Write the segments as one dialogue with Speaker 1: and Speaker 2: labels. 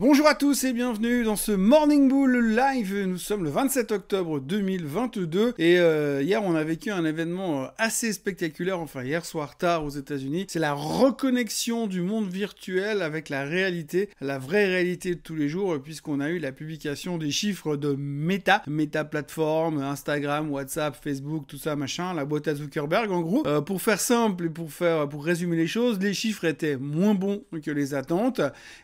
Speaker 1: Bonjour à tous et bienvenue dans ce Morning Bull Live. Nous sommes le 27 octobre 2022 et euh, hier on a vécu un événement euh, assez spectaculaire, enfin hier soir tard aux États-Unis. C'est la reconnexion du monde virtuel avec la réalité, la vraie réalité de tous les jours euh, puisqu'on a eu la publication des chiffres de Meta, Meta plateforme, Instagram, WhatsApp, Facebook, tout ça machin, la boîte à Zuckerberg en gros. pour faire simple et pour faire pour résumer les choses, les chiffres étaient moins bons que les attentes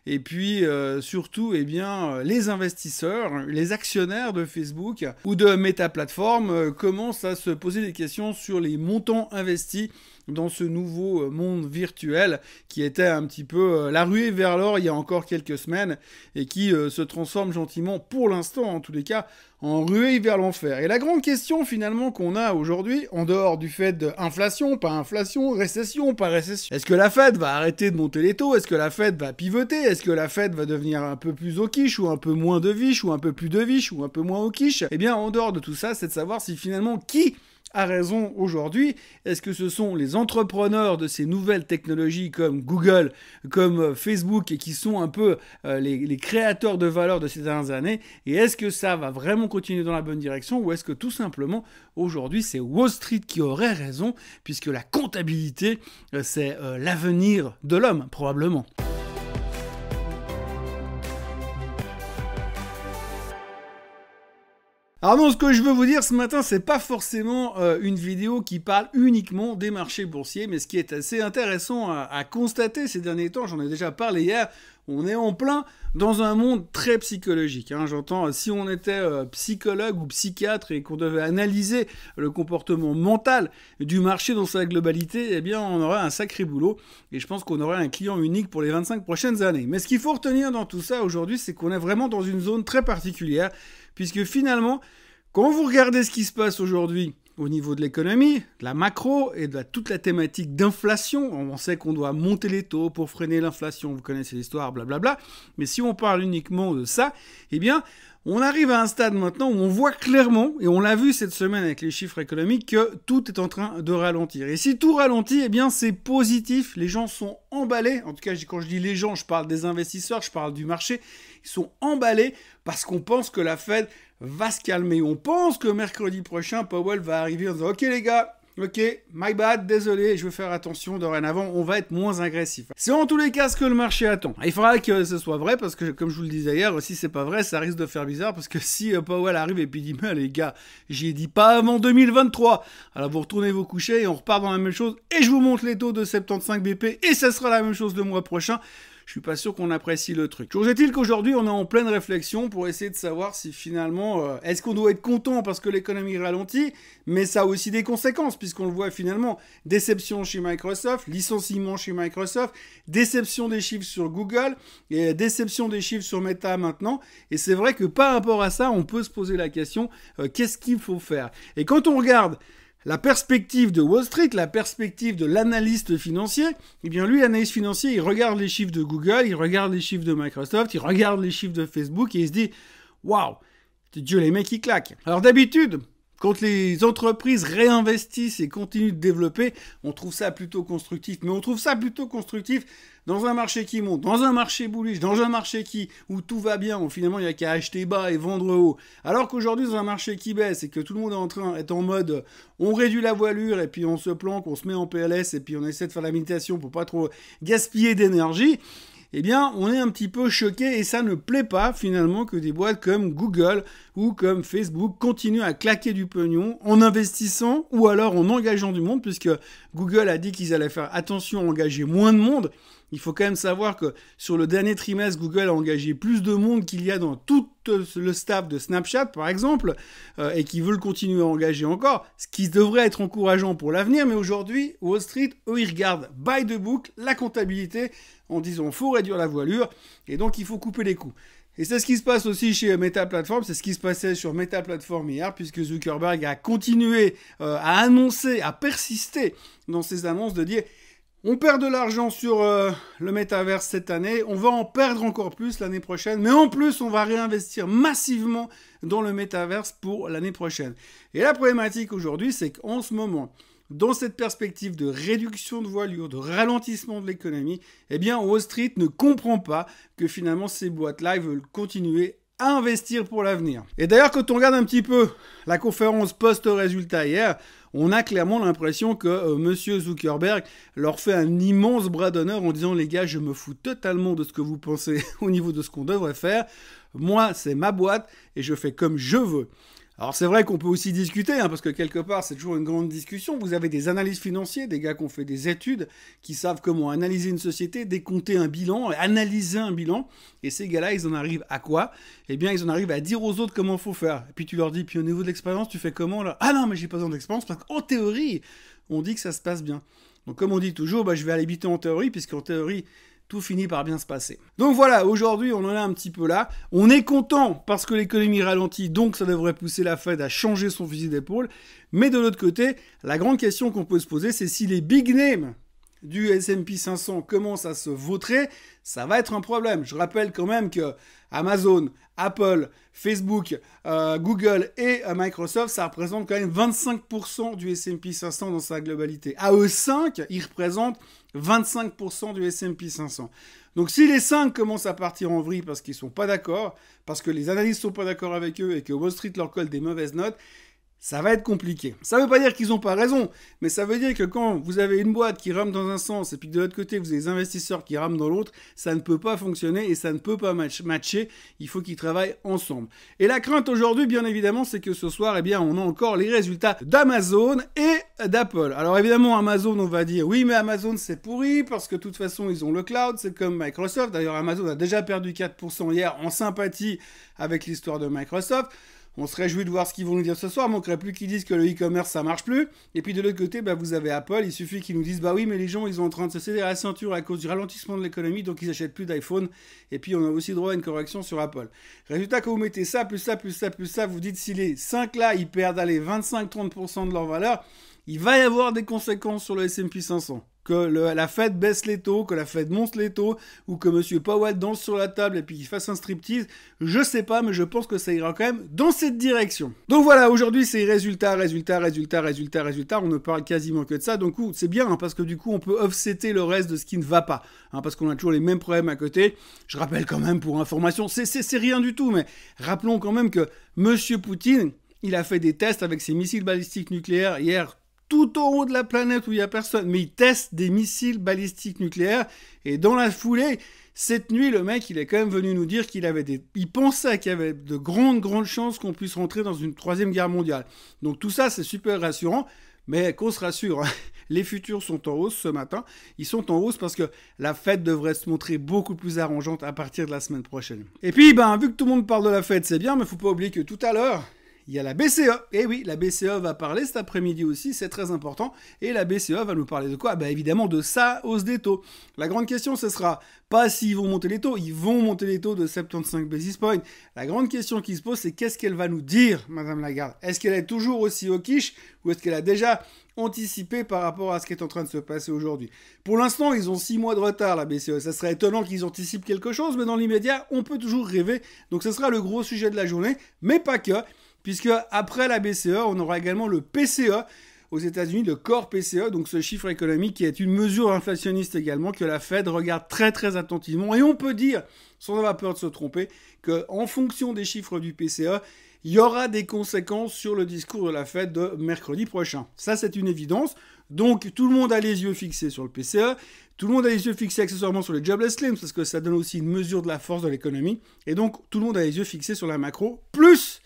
Speaker 1: et puis surtout eh bien, euh, les investisseurs, les actionnaires de Facebook ou de Meta Platform euh, commencent à se poser des questions sur les montants investis dans ce nouveau euh, monde virtuel qui était un petit peu euh, la ruée vers l'or il y a encore quelques semaines et qui euh, se transforme gentiment pour l'instant en tous les cas en ruée vers l'enfer. Et la grande question finalement qu'on a aujourd'hui, en dehors du fait d'inflation, pas inflation, récession, pas récession, est-ce que la Fed va arrêter de monter les taux Est-ce que la Fed va pivoter Est-ce que la Fed va devenir un peu plus au quiche ou un peu moins de viche ou un peu plus de viche ou un peu moins au quiche Eh bien, en dehors de tout ça, c'est de savoir si finalement qui a raison aujourd'hui Est-ce que ce sont les entrepreneurs de ces nouvelles technologies comme Google, comme euh, Facebook, et qui sont un peu euh, les, créateurs de valeur de ces dernières années Et est-ce que ça va vraiment continuer dans la bonne direction Ou est-ce que tout simplement, aujourd'hui, c'est Wall Street qui aurait raison, puisque la comptabilité, euh, c'est l'avenir de l'homme, probablement. Alors non, ce que je veux vous dire ce matin, c'est pas forcément euh, une vidéo qui parle uniquement des marchés boursiers, mais ce qui est assez intéressant à, constater ces derniers temps, j'en ai déjà parlé hier, on est en plein dans un monde très psychologique. Hein. J'entends, euh, si on était euh, psychologue ou psychiatre et qu'on devait analyser le comportement mental du marché dans sa globalité, eh bien, on aurait un sacré boulot. Et je pense qu'on aurait un client unique pour les 25 prochaines années. Mais ce qu'il faut retenir dans tout ça aujourd'hui, c'est qu'on est vraiment dans une zone très particulière puisque finalement, quand vous regardez ce qui se passe aujourd'hui au niveau de l'économie, de la macro et de toute la thématique d'inflation. On sait qu'on doit monter les taux pour freiner l'inflation, vous connaissez l'histoire, blablabla. Mais si on parle uniquement de ça, eh bien, on arrive à un stade maintenant où on voit clairement, et on l'a vu cette semaine avec les chiffres économiques, que tout est en train de ralentir. Et si tout ralentit, eh bien, c'est positif. Les gens sont emballés. En tout cas, quand je dis les gens, je parle des investisseurs, je parle du marché. Ils sont emballés parce qu'on pense que la Fed va se calmer. On pense que mercredi prochain, Powell va arriver en disant Ok les gars, Ok, my bad, désolé, je vais faire attention dorénavant, on va être moins agressif. C'est en tous les cas ce que le marché attend. Il faudra que ce soit vrai parce que, comme je vous le disais hier, si c'est pas vrai, ça risque de faire bizarre parce que si euh, Powell arrive et puis dit, mais les gars, j'y ai dit pas avant 2023, alors vous retournez vous coucher et on repart dans la même chose et je vous montre les taux de 75 BP et ça sera la même chose le mois prochain je suis pas sûr qu'on apprécie le truc. Chose est-il qu'aujourd'hui, on est en pleine réflexion pour essayer de savoir si finalement, euh, est-ce qu'on doit être content parce que l'économie ralentit, mais ça a aussi des conséquences, puisqu'on le voit finalement, déception chez Microsoft, licenciement chez Microsoft, déception des chiffres sur Google, et déception des chiffres sur Meta maintenant, et c'est vrai que par rapport à ça, on peut se poser la question, euh, qu'est-ce qu'il faut faire Et quand on regarde la perspective de Wall Street, la perspective de l'analyste financier, eh bien lui, analyste financier, il regarde les chiffres de Google, il regarde les chiffres de Microsoft, il regarde les chiffres de Facebook et il se dit, waouh, Dieu, les mecs, ils claquent. Alors d'habitude, quand les entreprises réinvestissent et continuent de développer, on trouve ça plutôt constructif. Mais on trouve ça plutôt constructif dans un marché qui monte, dans un marché bullish, dans un marché qui où tout va bien, où finalement il n'y a qu'à acheter bas et vendre haut. Alors qu'aujourd'hui dans un marché qui baisse et que tout le monde est en train est en mode on réduit la voilure et puis on se planque, on se met en PLS et puis on essaie de faire la méditation pour pas trop gaspiller d'énergie eh bien, on est un petit peu choqué et ça ne plaît pas finalement que des boîtes comme Google ou comme Facebook continuent à claquer du pognon en investissant ou alors en engageant du monde, puisque Google a dit qu'ils allaient faire attention à engager moins de monde. Il faut quand même savoir que sur le dernier trimestre, Google a engagé plus de monde qu'il y a dans tout euh, le staff de Snapchat, par exemple, euh, et qui veulent continuer à engager encore, ce qui devrait être encourageant pour l'avenir. Mais aujourd'hui, Wall Street, eux, ils regardent by the book, la comptabilité, en disant faut réduire la voilure, et donc il faut couper les coûts. Et c'est ce qui se passe aussi chez Meta Platform, c'est ce qui se passait sur Meta Platform hier, puisque Zuckerberg a continué euh, à annoncer, à persister dans ses annonces de dire on perd de l'argent sur euh, le métavers cette année, on va en perdre encore plus l'année prochaine, mais en plus on va réinvestir massivement dans le métavers pour l'année prochaine. Et la problématique aujourd'hui, c'est qu'en ce moment, dans cette perspective de réduction de voilure, de ralentissement de l'économie, eh bien Wall Street ne comprend pas que finalement ces boîtes-là veulent continuer à investir pour l'avenir. Et d'ailleurs, quand on regarde un petit peu la conférence post-résultat hier, on a clairement l'impression que M. Euh, Monsieur Zuckerberg leur fait un immense bras d'honneur en disant les gars, je me fous totalement de ce que vous pensez au niveau de ce qu'on devrait faire. Moi, c'est ma boîte et je fais comme je veux. Alors c'est vrai qu'on peut aussi discuter, hein, parce que quelque part c'est toujours une grande discussion. Vous avez des analyses financiers, des gars qui ont fait des études, qui savent comment analyser une société, décompter un bilan, analyser un bilan. Et ces gars-là, ils en arrivent à quoi Eh bien, ils en arrivent à dire aux autres comment faut faire. Et puis tu leur dis, puis au niveau de l'expérience, tu fais comment là Ah non, mais j'ai pas besoin d'expérience, En théorie, on dit que ça se passe bien. Donc comme on dit toujours, bah, je vais aller habiter en théorie, puisqu'en théorie, tout finit par bien se passer. Donc voilà, aujourd'hui on en a un petit peu là. On est content parce que l'économie ralentit, donc ça devrait pousser la Fed à changer son fusil d'épaule. Mais de l'autre côté, la grande question qu'on peut se poser, c'est si les big names du S&P 500 commence à se vautrer, ça va être un problème. Je rappelle quand même que Amazon, Apple, Facebook, euh, Google et euh, Microsoft, ça représente quand même 25% du S&P 500 dans sa globalité. À eux 5, ils représentent 25% du S&P 500. Donc si les 5 commencent à partir en vrille parce qu'ils sont pas d'accord, parce que les analystes sont pas d'accord avec eux et que Wall Street leur colle des mauvaises notes, ça va être compliqué. Ça ne veut pas dire qu'ils n'ont pas raison, mais ça veut dire que quand vous avez une boîte qui rame dans un sens et puis de l'autre côté, vous avez des investisseurs qui rament dans l'autre, ça ne peut pas fonctionner et ça ne peut pas matcher. Il faut qu'ils travaillent ensemble. Et la crainte aujourd'hui, bien évidemment, c'est que ce soir, eh bien, on a encore les résultats d'Amazon et d'Apple. Alors évidemment, Amazon, on va dire, oui, mais Amazon, c'est pourri parce que de toute façon, ils ont le cloud, c'est comme Microsoft. D'ailleurs, Amazon a déjà perdu 4% hier en sympathie avec l'histoire de Microsoft. On se réjouit de voir ce qu'ils vont nous dire ce soir. Manquerait plus qu'ils disent que le e-commerce ça marche plus. Et puis de l'autre côté, bah, vous avez Apple. Il suffit qu'ils nous disent bah oui, mais les gens ils sont en train de se céder à la ceinture à cause du ralentissement de l'économie, donc ils n'achètent plus d'iPhone. Et puis on a aussi droit à une correction sur Apple. Résultat, quand vous mettez ça, plus ça, plus ça, plus ça, vous dites si les 5 là ils perdent allez 25-30% de leur valeur, il va y avoir des conséquences sur le S&P 500 que la fête baisse les taux, que la fête monte les taux, ou que Monsieur Powell danse sur la table et puis qu'il fasse un striptease, je sais pas, mais je pense que ça ira quand même dans cette direction. Donc voilà, aujourd'hui c'est résultat, résultat, résultat, résultat, résultat, On ne parle quasiment que de ça. Donc c'est bien hein, parce que du coup on peut offsetter le reste de ce qui ne va pas, hein, parce qu'on a toujours les mêmes problèmes à côté. Je rappelle quand même pour information, c'est rien du tout, mais rappelons quand même que Monsieur Poutine, il a fait des tests avec ses missiles balistiques nucléaires hier tout au haut de la planète où il n'y a personne, mais ils testent des missiles balistiques nucléaires. Et dans la foulée, cette nuit, le mec, il est quand même venu nous dire qu'il avait des... Il pensait qu'il y avait de grandes, grandes chances qu'on puisse rentrer dans une troisième guerre mondiale. Donc tout ça, c'est super rassurant. Mais qu'on se rassure, hein, les futurs sont en hausse ce matin. Ils sont en hausse parce que la fête devrait se montrer beaucoup plus arrangeante à partir de la semaine prochaine. Et puis, ben, vu que tout le monde parle de la fête, c'est bien, mais faut pas oublier que tout à l'heure, il y a la BCE. Et eh oui, la BCE va parler cet après-midi aussi, c'est très important. Et la BCE va nous parler de quoi Bah évidemment de sa hausse des taux. La grande question, ce sera pas s'ils vont monter les taux, ils vont monter les taux de 75 basis points. La grande question qui se pose, c'est qu'est-ce qu'elle va nous dire, Madame Lagarde Est-ce qu'elle est toujours aussi au quiche ou est-ce qu'elle a déjà anticipé par rapport à ce qui est en train de se passer aujourd'hui Pour l'instant, ils ont 6 mois de retard, la BCE. Ça serait étonnant qu'ils anticipent quelque chose, mais dans l'immédiat, on peut toujours rêver. Donc ce sera le gros sujet de la journée, mais pas que puisque après la BCE, on aura également le PCE aux États-Unis, le Core PCE, donc ce chiffre économique qui est une mesure inflationniste également que la Fed regarde très très attentivement. Et on peut dire, sans avoir peur de se tromper, qu'en fonction des chiffres du PCE, il y aura des conséquences sur le discours de la Fed de mercredi prochain. Ça, c'est une évidence. Donc, tout le monde a les yeux fixés sur le PCE, tout le monde a les yeux fixés accessoirement sur les jobless claims, parce que ça donne aussi une mesure de la force de l'économie, et donc tout le monde a les yeux fixés sur la macro, plus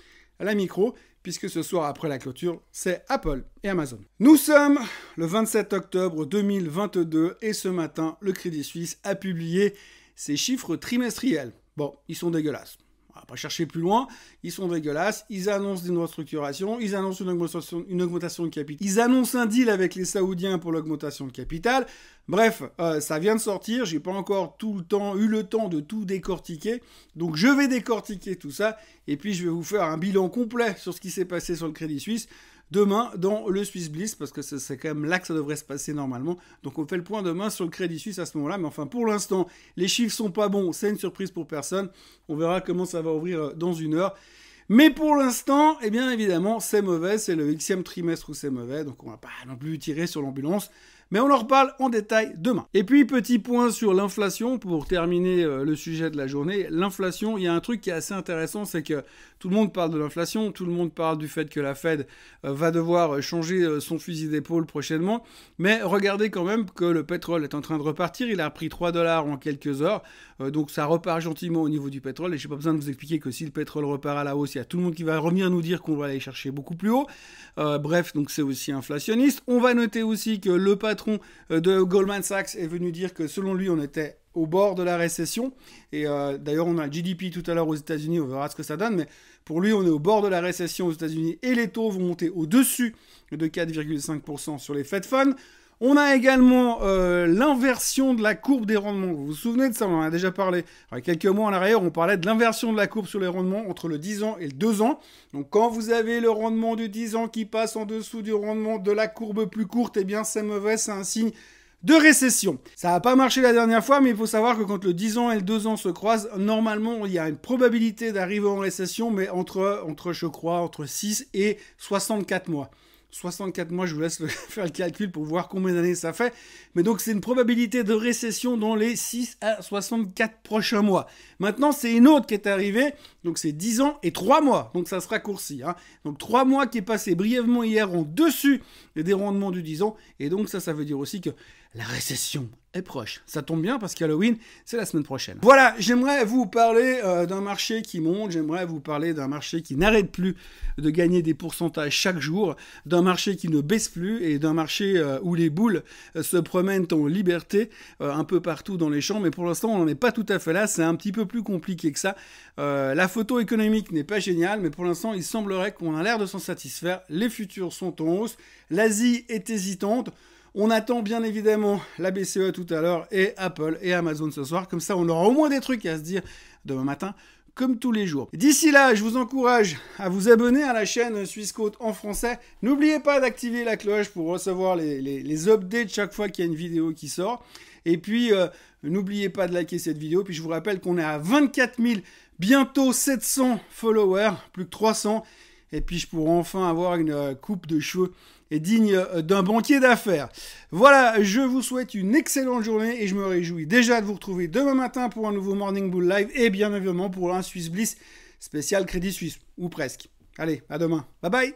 Speaker 1: la micro, puisque ce soir après la clôture, c'est Apple et Amazon. Nous sommes le 27 octobre 2022 et ce matin, le Crédit Suisse a publié ses chiffres trimestriels. Bon, ils sont dégueulasses. On pas chercher plus loin. Ils sont dégueulasses. Ils annoncent des restructurations, Ils annoncent une augmentation, de capital. Ils annoncent un deal avec les Saoudiens pour l'augmentation de capital. Bref, euh, ça vient de sortir. J'ai pas encore tout le temps eu le temps de tout décortiquer. Donc je vais décortiquer tout ça et puis je vais vous faire un bilan complet sur ce qui s'est passé sur le Crédit Suisse demain dans le Swiss Bliss, parce que c'est quand même là que ça devrait se passer normalement. Donc on fait le point demain sur le Crédit Suisse à ce moment-là. Mais enfin, pour l'instant, les chiffres sont pas bons, c'est une surprise pour personne. On verra comment ça va ouvrir euh, dans une heure. Mais pour l'instant, eh bien évidemment, c'est mauvais, c'est le Xème trimestre où c'est mauvais, donc on va pas non plus tirer sur l'ambulance mais on en reparle en détail demain. Et puis petit point sur l'inflation pour terminer euh, le sujet de la journée. L'inflation, il y a un truc qui est assez intéressant, c'est que tout le monde parle de l'inflation, tout le monde parle du fait que la Fed euh, va devoir euh, changer son fusil d'épaule prochainement, mais regardez quand même que le pétrole est en train de repartir, il a repris 3 dollars en quelques heures, donc ça repart gentiment au niveau du pétrole et je n'ai pas besoin de vous expliquer que si le pétrole repart à la hausse, il y a tout le monde qui va revenir nous dire qu'on va aller chercher beaucoup plus haut. bref, donc c'est aussi inflationniste. On va noter aussi que le patron patron euh, de Goldman Sachs est venu dire que selon lui, on était au bord de la récession. Et euh, d'ailleurs, on a le GDP tout à l'heure aux États-Unis, on verra ce que ça donne. Mais pour lui, on est au bord de la récession aux États-Unis et les taux vont monter au-dessus de 4,5% sur les Fed Funds. On a également euh, l'inversion de la courbe des rendements. Vous vous souvenez de ça, on en a déjà parlé. quelques mois en arrière, on parlait de l'inversion de la courbe sur les rendements entre le 10 ans et le 2 ans. Donc quand vous avez le rendement du 10 ans qui passe en dessous du rendement de la courbe plus courte, eh bien c'est mauvais, c'est un signe de récession. Ça n'a pas marché la dernière fois, mais il faut savoir que quand le 10 ans et le 2 ans se croisent, normalement, il y a une probabilité d'arriver en récession, mais entre, entre, je crois, entre 6 et 64 mois. 64 mois, je vous laisse faire le calcul pour voir combien d'années ça fait. Mais donc c'est une probabilité de récession dans les 6 à 64 prochains mois. Maintenant, c'est une autre qui est arrivée. Donc c'est 10 ans et 3 mois. Donc ça se raccourcit. Hein. Donc 3 mois qui est passé brièvement hier en dessus des rendements du 10 ans. Et donc ça, ça veut dire aussi que la récession est proche. Ça tombe bien parce qu'Halloween, c'est la semaine prochaine. Voilà, j'aimerais vous parler euh, d'un marché qui monte, j'aimerais vous parler d'un marché qui n'arrête plus de gagner des pourcentages chaque jour, d'un marché qui ne baisse plus et d'un marché euh, où les boules euh, se promènent en liberté un peu partout dans les champs. Mais pour l'instant, on n'en est pas tout à fait là, c'est un petit peu plus compliqué que ça. la photo économique n'est pas géniale, mais pour l'instant, il semblerait qu'on a l'air de s'en satisfaire. Les futurs sont en hausse, l'Asie est hésitante. On attend bien évidemment la BCE tout à l'heure et Apple et Amazon ce soir. Comme ça, on aura au moins des trucs à se dire demain matin comme tous les jours. D'ici là, je vous encourage à vous abonner à la chaîne Suisse en français. N'oubliez pas d'activer la cloche pour recevoir les, les, les updates chaque fois qu'il y a une vidéo qui sort. Et puis, euh, n'oubliez pas de liker cette vidéo. Puis, je vous rappelle qu'on est à 24 000, bientôt 700 followers, plus que 300. Et puis, je pourrai enfin avoir une euh, coupe de cheveux et digne euh, d'un banquier d'affaires. Voilà, je vous souhaite une excellente journée et je me réjouis déjà de vous retrouver demain matin pour un nouveau Morning Bull Live et bien évidemment pour un Swiss Bliss spécial Crédit Suisse, ou presque. Allez, à demain. Bye bye